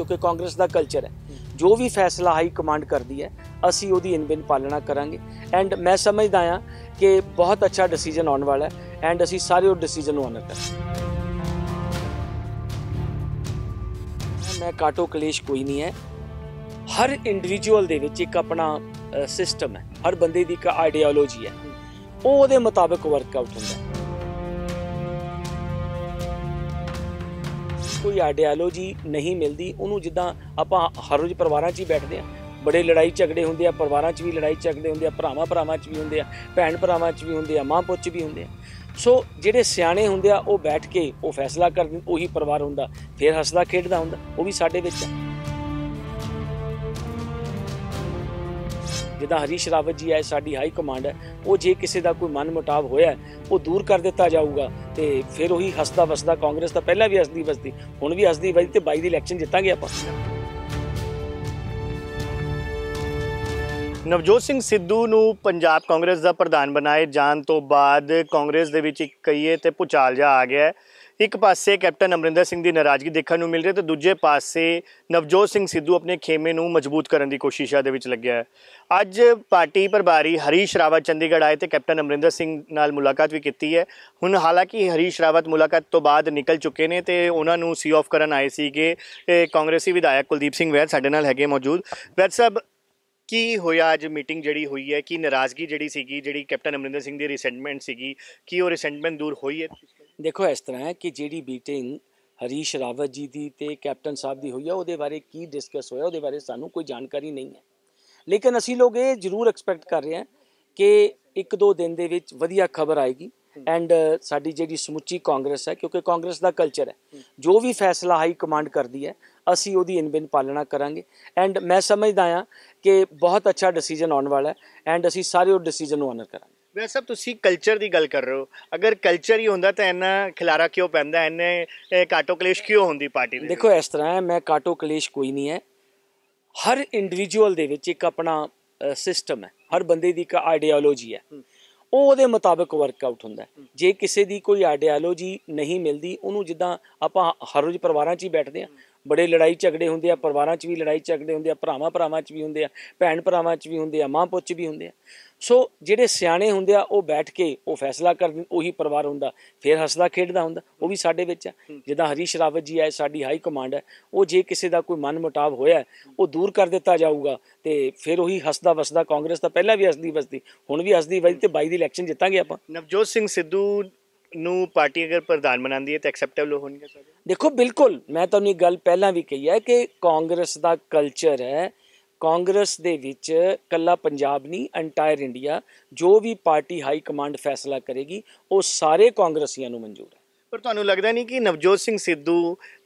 ਕਿਉਂਕਿ ਕਾਂਗਰਸ ਦਾ ਕਲਚਰ ਹੈ ਜੋ ਵੀ ਫੈਸਲਾ ਹਾਈ ਕਮਾਂਡ ਕਰਦੀ ਹੈ ਅਸੀਂ ਉਹਦੀ ਇਨਬਿਨ ਪਾਲਣਾ ਕਰਾਂਗੇ ਐਂਡ ਮੈਂ ਸਮਝਦਾ ਆ ਕਿ ਬਹੁਤ ਅੱਛਾ ਡਿਸੀਜਨ ਆਉਣ ਵਾਲਾ ਹੈ ਐਂਡ ਅਸੀਂ ਸਾਰੇ ਉਹ ਡਿਸੀਜਨ ਨੂੰ ਆਨਰ ਕਰਾਂਗੇ ਮੈਂ ਕਾਟੋ ਕਲੇਸ਼ ਕੋਈ ਨਹੀਂ ਹੈ ਹਰ ਇੰਡੀਵਿਜੂਅਲ ਦੇ ਵਿੱਚ ਇੱਕ ਆਪਣਾ ਸਿਸਟਮ ਹੈ ਹਰ ਬੰਦੇ ਦੀ ਇੱਕ ਆਈਡੀਓਲੋਜੀ ਹੈ ਉਹ ਉਹਦੇ ਮੁਤਾਬਕ ਵਰਕਆਊਟ ਹੁੰਦਾ ਹੈ ਕੋਈ ਆਈਡੀਆਲੋਜੀ ਨਹੀਂ ਮਿਲਦੀ ਉਹਨੂੰ ਜਿੱਦਾਂ ਆਪਾਂ ਹਰ ਰੋਜ਼ ਪਰਿਵਾਰਾਂ 'ਚ ਹੀ ਬੈਠਦੇ ਆ ਬੜੇ ਲੜਾਈ ਝਗੜੇ ਹੁੰਦੇ ਆ ਪਰਿਵਾਰਾਂ 'ਚ ਵੀ ਲੜਾਈ ਝਗੜੇ ਹੁੰਦੇ ਆ ਭਰਾਵਾਂ ਭਰਾਵਾਂ 'ਚ ਵੀ ਹੁੰਦੇ ਆ ਭੈਣ ਭਰਾਵਾਂ 'ਚ ਵੀ ਹੁੰਦੇ ਆ ਮਾਂ ਪੁੱਤ 'ਚ ਵੀ ਹੁੰਦੇ ਆ ਸੋ ਜਿਹੜੇ ਸਿਆਣੇ ਹੁੰਦੇ ਆ ਉਹ ਬੈਠ ਕੇ ਉਹ ਫੈਸਲਾ ਕਰਦੇ ਉਹੀ ਪਰਿਵਾਰ ਹੁੰਦਾ ਫਿਰ ਹੱਸਦਾ ਖੇਡਦਾ ਹੁੰਦਾ ਉਹ ਵੀ ਸਾਡੇ ਵਿੱਚ ਆ ਜਿੱਦਾਂ ਹਰੀਸ਼ ਰਾਵਤ ਜੀ ਹੈ ਸਾਡੀ ਹਾਈ ਕਮਾਂਡ ਹੈ ਉਹ ਜੇ ਕਿਸੇ ਦਾ ਕੋਈ ਮਨ ਮੁਟਾਵ ਹੋਇਆ ਉਹ ਦੂਰ ਕਰ ਦਿੱਤਾ ਜਾਊਗਾ ਤੇ ਫਿਰ ਉਹੀ ਹੱਸਦਾ ਵਸਦਾ ਕਾਂਗਰਸ ਦਾ ਪਹਿਲਾਂ ਵੀ ਹੱਸਦੀ ਵਸਦੀ ਹੁਣ ਵੀ ਹੱਸਦੀ ਵਸਦੀ ਤੇ 22 ਦੀ ਇਲੈਕਸ਼ਨ ਜਿੱਤਾਂਗੇ ਆਪਾਂ ਨਵਜੋਤ ਸਿੰਘ ਸਿੱਧੂ ਨੂੰ ਪੰਜਾਬ ਕਾਂਗਰਸ ਦਾ ਪ੍ਰਧਾਨ ਬਣਾਏ ਜਾਣ ਤੋਂ ਬਾਅਦ ਕਾਂਗਰਸ ਦੇ ਵਿੱਚ ਇੱਕ ਕਈਏ ਤੇ ਪੁਚਾਲ ਜਾ ਆ ਗਿਆ ਇੱਕ ਪਾਸੇ ਕੈਪਟਨ ਅਮਰਿੰਦਰ ਸਿੰਘ ਦੀ ਨਾਰਾਜ਼ਗੀ ਦੇਖਣ ਨੂੰ ਮਿਲ ਰਹੀ ਤੇ ਦੂਜੇ ਪਾਸੇ ਨਵਜੋਤ ਸਿੰਘ ਸਿੱਧੂ ਆਪਣੇ ਖੇਮੇ ਨੂੰ ਮਜ਼ਬੂਤ ਕਰਨ ਦੀ ਕੋਸ਼ਿਸ਼ਾਂ ਦੇ ਵਿੱਚ ਲੱਗਿਆ ਹੈ ਅੱਜ ਪਾਰਟੀ ਪ੍ਰਭਾਰੀ ਹਰੀਸ਼ ਰਾਵਤ ਚੰਡੀਗੜ੍ਹ ਆਏ ਤੇ ਕੈਪਟਨ ਅਮਰਿੰਦਰ ਸਿੰਘ ਨਾਲ ਮੁਲਾਕਾਤ ਵੀ ਕੀਤੀ ਹੈ ਹੁਣ ਹਾਲਾਂਕਿ ਹਰੀਸ਼ ਰਾਵਤ ਮੁਲਾਕਾਤ ਤੋਂ ਬਾਅਦ ਨਿਕਲ ਚੁੱਕੇ ਨੇ ਤੇ ਉਹਨਾਂ ਨੂੰ ਸੀ ਆਫ ਕਰਨ ਆਏ ਸੀਗੇ ਕਾਂਗਰਸੀ ਵਿਧਾਇਕ ਕੁਲਦੀਪ ਸਿੰਘ ਵੈਦ ਸਾਡੇ ਨਾਲ ਹੈਗੇ ਮੌਜੂਦ ਵੈਦ ਸਾਹਿਬ ਕੀ ਹੋਇਆ ਅੱਜ ਮੀਟਿੰਗ ਜਿਹੜੀ ਹੋਈ ਹੈ ਕੀ ਨਾਰਾਜ਼ਗੀ ਜਿਹੜੀ ਸੀਗੀ ਜਿਹੜੀ ਕੈਪਟਨ ਅਮਰਿੰਦਰ ਸਿੰਘ ਦੀ ਰਿਸੈਂਟਮੈਂਟ ਸੀਗੀ ਕੀ ਉਹ ਰਿਸੈਂਟਮੈਂਟ ਦੂਰ ਹੋਈ ਹੈ ਦੇਖੋ ਇਸ ਤਰ੍ਹਾਂ ਹੈ ਕਿ ਜਿਹੜੀ ਮੀਟਿੰਗ ਹਰੀਸ਼ ਰਾਵਤ ਜੀ ਦੀ ਤੇ ਕੈਪਟਨ ਸਾਹਿਬ ਦੀ ਹੋਈ ਹੈ ਉਹਦੇ ਬਾਰੇ ਕੀ ਡਿਸਕਸ ਹੋਇਆ ਉਹਦੇ ਬਾਰੇ ਸਾਨੂੰ ਕੋਈ ਜਾਣਕਾਰੀ ਨਹੀਂ ਹੈ ਲੇਕਿਨ ਅਸੀਂ ਲੋਕ ਇਹ ਜ਼ਰੂਰ ਐਕਸਪੈਕਟ ਕਰ ਰਹੇ ਹਾਂ ਕਿ ਇੱਕ ਦੋ ਦਿਨ ਦੇ ਵਿੱਚ ਵਧੀਆ ਖਬਰ ਆਏਗੀ ਐਂਡ ਸਾਡੀ ਜਿਹੜੀ ਸਮੁੱਚੀ ਕਾਂਗਰਸ ਹੈ ਕਿਉਂਕਿ ਕਾਂਗਰਸ ਦਾ ਕਲਚਰ ਹੈ ਜੋ ਵੀ ਫੈਸਲਾ ਹਾਈ ਕਮਾਂਡ ਕਰਦੀ ਹੈ ਅਸੀਂ ਉਹਦੀ ਇਨਬਿਨ ਪਾਲਣਾ ਕਰਾਂਗੇ ਐਂਡ ਮੈਂ ਸਮਝਦਾ ਆ ਕਿ ਬਹੁਤ ਅੱਛਾ ਡਿਸੀਜਨ ਆਉਣ ਵਾਲਾ ਹੈ ਐਂਡ ਅਸੀਂ ਸਾਰੇ ਉਹ ਡਿਸੀਜਨ ਨੂੰ ਆਨਰ ਕਰਾਂਗੇ ਵੈਸੇ ਸਭ ਤੁਸੀਂ ਕਲਚਰ ਦੀ ਗੱਲ ਕਰ ਰਹੇ ਹੋ ਅਗਰ ਕਲਚਰ ਹੀ ਹੁੰਦਾ ਤਾਂ ਇੰਨਾ ਖਿਲਾਰਾ ਕਿਉਂ ਪੈਂਦਾ ਇਹਨੇ ਕਾਟੋ ਕਲੇਸ਼ ਕਿਉਂ ਹੁੰਦੀ ਪਾਰਟੀ ਦੇ ਦੇਖੋ ਇਸ ਤਰ੍ਹਾਂ ਹੈ ਮੈਂ ਕਾਟੋ ਕਲੇਸ਼ ਕੋਈ ਨਹੀਂ ਹੈ ਹਰ ਇੰਡੀਵਿਜੂਅਲ ਦੇ ਵਿੱਚ ਇੱਕ ਆਪਣਾ ਸਿਸਟਮ ਹੈ ਹਰ ਬੰਦੇ ਦੀ ਇੱਕ ਆਈਡੀਓਲੋਜੀ ਹੈ ਉਹ ਉਹਦੇ ਮੁਤਾਬਕ ਵਰਕਆਊਟ ਹੁੰਦਾ ਜੇ ਕਿਸੇ ਦੀ ਕੋਈ ਆਈਡੀਆਲੋਜੀ ਨਹੀਂ ਮਿਲਦੀ ਉਹਨੂੰ ਜਿੱਦਾਂ ਆਪਾਂ ਹਰ ਰੋਜ਼ ਪਰਿਵਾਰਾਂ 'ਚ ਹੀ ਬੈਠਦੇ ਆ ਬੜੇ ਲੜਾਈ ਝਗੜੇ ਹੁੰਦੇ ਆ ਪਰਿਵਾਰਾਂ 'ਚ ਵੀ ਲੜਾਈ ਝਗੜੇ ਹੁੰਦੇ ਆ ਭਰਾਵਾਂ ਭਰਾਵਾਂ 'ਚ ਵੀ ਹੁੰਦੇ ਆ ਭੈਣ ਭਰਾਵਾਂ 'ਚ ਵੀ ਹੁੰਦੇ ਆ ਮਾਂ ਪੁੱਤ 'ਚ ਵੀ ਹੁੰਦੇ ਆ ਸੋ ਜਿਹੜੇ ਸਿਆਣੇ ਹੁੰਦੇ ਆ ਉਹ ਬੈਠ ਕੇ ਉਹ ਫੈਸਲਾ ਕਰਦੇ ਉਹੀ ਪਰਿਵਾਰ ਹੁੰਦਾ ਫਿਰ ਹੱਸਦਾ ਖੇਡਦਾ ਹੁੰਦਾ ਉਹ ਵੀ ਸਾਡੇ ਵਿੱਚ ਆ ਜਿੱਦਾਂ ਹਰੀਸ਼ ਰਾਵਤ ਜੀ ਆਏ ਸਾਡੀ ਹਾਈ ਕਮਾਂਡ ਹੈ ਉਹ ਜੇ ਕਿਸੇ ਦਾ ਕੋਈ ਮਨ ਹੋਇਆ ਉਹ ਦੂਰ ਕਰ ਦਿੱਤਾ ਜਾਊਗਾ ਤੇ ਫਿਰ ਉਹੀ ਹੱਸਦਾ ਵਸਦਾ ਕਾਂਗਰਸ ਤਾਂ ਪਹਿਲਾਂ ਵੀ ਹੱਸਦੀ ਵਸਦੀ ਹੁਣ ਵੀ ਹੱਸਦੀ ਵਸਦੀ ਤੇ 22 ਦੀ ਇਲੈਕਸ਼ਨ ਜਿੱਤਾਂਗੇ ਆਪਾਂ ਨਵਜੋਤ ਸਿੰਘ ਸਿੱਧੂ ਨੂੰ ਪਾਰਟੀ ਅਗਰ ਪ੍ਰਧਾਨ ਬਣਾਉਂਦੀ ਹੈ ਤਾਂ ਐਕਸੈਪਟੇਬਲ ਹੋਣਗੇ ਸਰ ਦੇਖੋ ਬਿਲਕੁਲ ਮੈਂ ਤੁਹਾਨੂੰ ਇਹ ਗੱਲ ਪਹਿਲਾਂ ਵੀ ਕਹੀ ਹੈ ਕਿ ਕਾਂਗਰਸ ਦਾ ਕਲਚਰ ਹੈ ਕਾਂਗਰਸ ਦੇ ਵਿੱਚ ਕੱਲਾ ਪੰਜਾਬ ਨਹੀਂ ਐਂਟਾਇਰ ਇੰਡੀਆ ਜੋ ਵੀ ਪਾਰਟੀ ਹਾਈ ਕਮਾਂਡ ਫੈਸਲਾ ਕਰੇਗੀ ਉਹ ਸਾਰੇ ਕਾਂਗਰਸੀਆਂ ਨੂੰ ਮਨਜ਼ੂਰ ਹੈ ਪਰ ਤੁਹਾਨੂੰ ਲੱਗਦਾ ਨਹੀਂ ਕਿ ਨਵਜੋਤ ਸਿੰਘ ਸਿੱਧੂ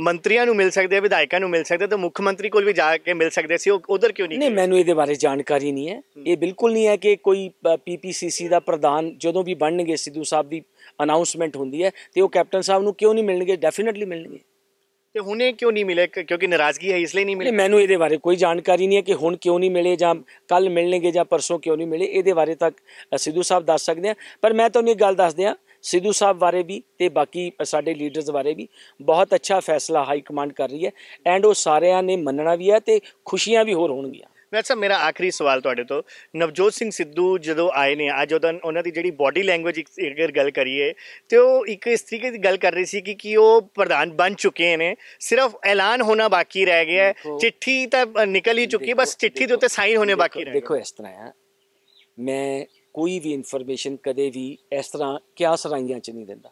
ਮੰਤਰੀਆਂ ਨੂੰ ਮਿਲ ਸਕਦੇ ਆ ਵਿਧਾਇਕਾਂ ਨੂੰ ਮਿਲ ਸਕਦੇ ਤਾਂ ਮੁੱਖ ਮੰਤਰੀ ਕੋਲ ਵੀ ਜਾ ਕੇ ਮਿਲ ਸਕਦੇ ਸੀ ਉਹ ਉਧਰ ਕਿਉਂ ਨਹੀਂ ਨਹੀਂ ਮੈਨੂੰ ਇਹਦੇ ਬਾਰੇ ਜਾਣਕਾਰੀ ਨਹੀਂ ਹੈ ਇਹ ਬਿਲਕੁਲ ਨਹੀਂ ਹੈ ਕਿ ਕੋਈ ਪੀਪੀਸੀਸੀ ਦਾ ਪ੍ਰਧਾਨ ਜਦੋਂ ਵੀ ਬਣਨਗੇ ਸਿੱਧੂ ਸਾਹਿਬ ਦੀ ਅਨਾਉਂਸਮੈਂਟ ਹੁੰਦੀ ਹੈ ਤੇ ਉਹ ਕੈਪਟਨ ਸਾਹਿਬ ਨੂੰ ਕਿਉਂ ਨਹੀਂ ਮਿਲਣਗੇ ਡੈਫੀਨਿਟਲੀ ਮਿਲਣਗੇ ਤੇ ਹੁਣੇ ਕਿਉਂ ਨਹੀਂ ਮਿਲੇ ਕਿਉਂਕਿ ਨਾਰਾਜ਼ਗੀ ਹੈ ਇਸ ਲਈ ਨਹੀਂ ਮਿਲੇ ਮੈਨੂੰ ਇਹਦੇ ਬਾਰੇ ਕੋਈ ਜਾਣਕਾਰੀ ਨਹੀਂ ਹੈ ਕਿ ਹੁਣ ਕਿਉਂ ਨਹੀਂ ਮਿਲੇ ਜਾਂ ਕੱਲ ਮਿਲਣਗੇ ਜਾਂ ਪਰਸੋਂ ਕਿਉਂ ਨਹੀਂ ਮਿਲੇ ਇਹਦੇ ਬਾਰੇ ਤੱਕ ਸਿੱਧੂ ਸਾਹਿਬ ਦੱਸ ਸਕਦੇ ਆ ਪਰ ਮੈਂ ਤੁਹਾਨੂੰ ਇੱਕ ਗੱਲ ਦੱਸ ਦਿਆਂ ਸਿੱਧੂ ਸਾਹਿਬ ਬਾਰੇ ਵੀ ਤੇ ਬਾਕੀ ਸਾਡੇ ਲੀਡਰਸ ਬਾਰੇ ਵੀ ਬਹੁਤ ਅੱਛਾ ਫੈਸਲਾ ਹਾਈ ਕਮਾਂਡ ਕਰ ਰਹੀ ਹੈ ਐਂਡ ਉਹ ਸਾਰਿਆਂ ਨੇ ਮੰਨਣਾ ਵੀ ਹੈ ਤੇ ਖੁਸ਼ੀਆਂ ਵੀ ਹੋਰ ਹੋਣਗੀਆਂ ਮੈਂ ਸਾਹਿਬ ਮੇਰਾ ਆਖਰੀ ਸਵਾਲ ਤੁਹਾਡੇ ਤੋਂ ਨਵਜੋਤ ਸਿੰਘ ਸਿੱਧੂ ਜਦੋਂ ਆਏ ਨੇ ਅੱਜ ਉਹਦਾ ਉਹਨਾਂ ਦੀ ਜਿਹੜੀ ਬਾਡੀ ਲੈਂਗੁਏਜ ਅਗਰ ਗੱਲ ਕਰੀਏ ਤੇ ਉਹ ਇੱਕ ਇਸ ਤਰੀਕੇ ਦੀ ਗੱਲ ਕਰ ਰਹੀ ਸੀ ਕਿ ਕਿ ਉਹ ਪ੍ਰਧਾਨ ਬਣ ਚੁੱਕੇ ਨੇ ਸਿਰਫ ਐਲਾਨ ਹੋਣਾ ਬਾਕੀ ਰਹਿ ਗਿਆ ਹੈ ਚਿੱਠੀ ਤਾਂ ਨਿਕਲ ਹੀ ਚੁੱਕੀ ਬਸ ਚਿੱਠੀ ਦੇ ਉੱਤੇ ਸਾਈਨ ਹੋਣੇ ਬਾਕੀ ਰਹਿ ਗਏ ਦੇਖੋ ਇਸ ਤਰ੍ਹਾਂ ਹੈ ਮੈਂ ਕੋਈ ਵੀ ਇਨਫੋਰਮੇਸ਼ਨ ਕਦੇ ਵੀ ਇਸ ਤਰ੍ਹਾਂ ਕਿਆ ਸਰਾਈਆਂ ਚ ਨਹੀਂ ਦਿੰਦਾ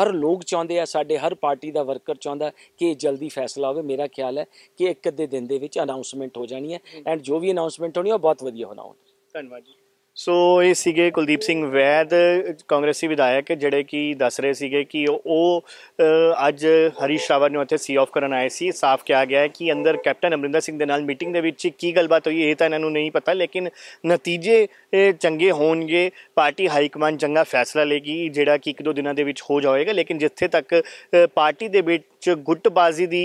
ਹਰ ਲੋਕ ਚਾਹੁੰਦੇ ਆ ਸਾਡੇ ਹਰ ਪਾਰਟੀ ਦਾ ਵਰਕਰ ਚਾਹੁੰਦਾ ਕਿ ਜਲਦੀ ਫੈਸਲਾ ਹੋਵੇ ਮੇਰਾ ਖਿਆਲ ਹੈ ਕਿ ਇੱਕ ਅੱਧੇ ਦਿਨ ਦੇ ਵਿੱਚ ਅਨਾਉਂਸਮੈਂਟ ਹੋ ਜਾਣੀ ਹੈ ਐਂਡ ਜੋ ਵੀ ਅਨਾਉਂਸਮੈਂਟ ਹੋਣੀ ਉਹ ਬਹੁਤ ਵਧੀਆ ਹੋਣਾ ਹੋਣਾ ਧੰਨਵਾਦ ਜੀ ਸੋ ਇਹ ਸੀਗੇ ਕੁਲਦੀਪ ਸਿੰਘ ਵੈਦ ਕਾਂਗਰਸੀ ਵਿਧਾਇਕ ਜਿਹੜੇ ਕਿ ਦੱਸ ਰਹੇ ਸੀਗੇ ਕਿ ਉਹ ਅੱਜ ਹਰੀਸ਼ ਰਾਵਤ ਨੂੰ ਉੱਥੇ ਸੀ ਆਫ ਕਰਨ ਆਏ ਸੀ ਸਾਫ਼ ਕਿਹਾ ਗਿਆ ਹੈ ਕਿ ਅੰਦਰ ਕੈਪਟਨ ਅਮਰਿੰਦਰ ਸਿੰਘ ਦੇ ਨਾਲ ਮੀਟਿੰਗ ਦੇ ਵਿੱਚ ਕੀ ਗੱਲਬਾਤ ਹੋਈ ਇਹ ਤਾਂ ਇਹਨਾਂ ਨੂੰ ਨਹੀਂ ਪਤਾ ਲੇਕਿਨ ਨਤੀਜੇ ਚੰਗੇ ਹੋਣਗੇ ਪਾਰਟੀ ਹਾਈ ਕਮਾਂਡ ਚੰਗਾ ਫੈਸਲਾ ਲੇਗੀ ਜਿਹੜਾ ਕਿ ਇੱਕ ਦੋ ਦਿਨਾਂ ਦੇ ਵਿੱਚ ਹੋ ਜਾਵੇਗਾ ਲੇਕਿਨ ਜਿੱਥੇ ਤੱਕ ਪਾਰਟੀ ਦੇ ਵਿੱਚ ਗੁੱਟਬਾਜ਼ੀ ਦੀ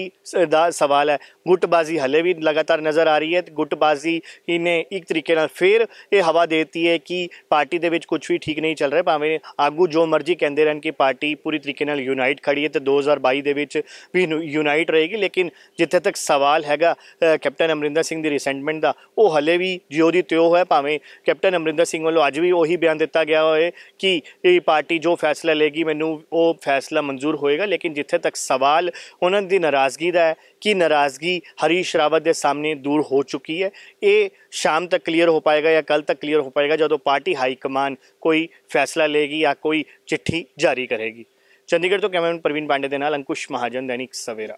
ਦਾ ਸਵਾਲ ਹੈ ਗੁੱਟਬਾਜ਼ੀ ਹਲੇ ਵੀ ਲਗਾਤਾਰ ਨਜ਼ਰ ਆ ਰਹੀ ਹੈ ਤੇ ਗੁੱਟਬਾਜ਼ੀ ਇਹਨੇ ਇੱਕ ਤਰੀਕੇ ਨਾਲ ਫੇਰ ਇਹ ਹਵਾ ਦੇਤੀ ਹੈ ਕਿ ਪਾਰਟੀ ਦੇ ਵਿੱਚ ਕੁਝ ਵੀ ਠੀਕ ਨਹੀਂ ਚੱਲ ਰਿਹਾ ਭਾਵੇਂ ਆਗੂ ਜੋ ਮਰਜ਼ੀ ਕਹਿੰਦੇ ਰਹਿਣ ਕਿ ਪਾਰਟੀ ਪੂਰੀ ਤਰੀਕੇ ਨਾਲ ਯੂਨਾਈਟ ਖੜੀ ਹੈ ਤੇ 2022 ਦੇ ਵਿੱਚ ਵੀ ਯੂਨਾਈਟ ਰਹੇਗੀ ਲੇਕਿਨ ਜਿੱਥੇ ਤੱਕ ਸਵਾਲ ਹੈਗਾ ਕੈਪਟਨ ਅਮਰਿੰਦਰ ਸਿੰਘ ਦੀ ਰਿਸੈਂਟਮੈਂਟ ਦਾ ਉਹ ਹਲੇ ਵੀ ਜਿਉਂਦੀ ਦੀ ਤਿਉ ਹੈ ਭਾਵੇਂ ਕੈਪਟਨ ਅਮਰਿੰਦਰ ਸਿੰਘ ਵੱਲੋਂ ਅੱਜ ਵੀ ਉਹੀ ਬਿਆਨ ਦਿੱਤਾ ਗਿਆ ਹੋਏ ਕਿ ਇਹ ਪਾਰਟੀ ਜੋ ਫੈਸਲਾ ਲੇਗੀ ਮੈਨੂੰ ਉਹ ਫੈਸਲਾ ਮਨਜ਼ੂਰ ਹੋਏਗਾ ਲੇਕਿਨ ਜਿੱਥੇ ਤੱਕ ਸਵਾਲ ਉਹਨਾਂ ਦੀ ਨਾਰਾਜ਼ਗੀ ਦਾ ਹੈ ਕਿ ਨਾਰਾਜ਼ਗੀ ਹਰੀਸ਼ ਰਾਵਤ ਦੇ ਸਾਹਮਣੇ ਦੂਰ ਹੋ ਚੁੱਕੀ ਹੈ ਇਹ ਸ਼ਾਮ ਤੱਕ ਕਲੀਅਰ ਹੋ ਪਾਏਗਾ ਜਾਂ ਕੱਲ ਤੱਕ ਕਲੀਅਰ ਹੋ ਪਾਏਗਾ ਜਦੋਂ ਪਾਰਟੀ ਹਾਈ ਕਮਾਨ ਕੋਈ ਫੈਸਲਾ ਲੇਗੀ ਜਾਂ ਕੋਈ ਚਿੱਠੀ ਜਾਰੀ ਕਰੇਗੀ ਚੰਡੀਗੜ੍ਹ ਤੋਂ ਕੈਮਰਾਮੈਨ ਪ੍ਰਵੀਨ ਪਾਂਡੇ ਦੇ ਨਾਲ ਅੰਕੁਸ਼ ਮਹਾਜਨ ਦੈਨਿਕ ਸਵੇਰਾ